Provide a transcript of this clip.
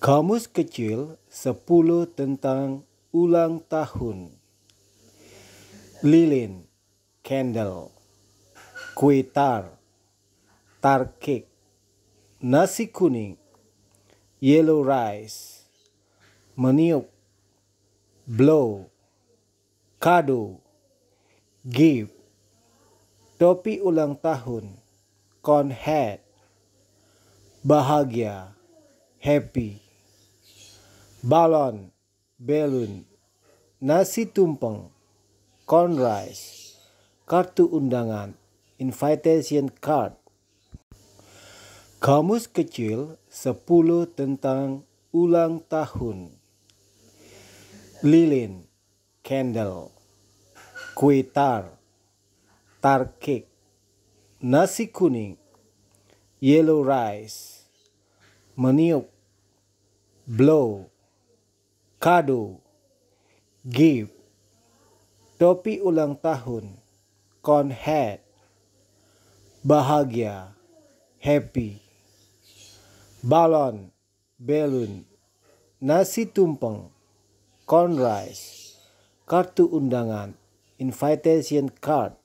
Kamus Kecil 10 tentang ulang tahun. Lilin, candle, kuitar, tarkik, nasi kuning, yellow rice, meniup, blow, kado, give, topi ulang tahun, con head, bahagia, happy balon, balloon, nasi tumpeng, corn rice, kartu undangan, invitation card. Kamus kecil 10 tentang ulang tahun. Lilin, candle, kue tar, tar cake, nasi kuning, yellow rice, meniup, blow, kado, gift, topi ulang tahun, con head, bahagia, happy, balon, balloon, nasi tumpeng, con rice, kartu undangan, invitation card,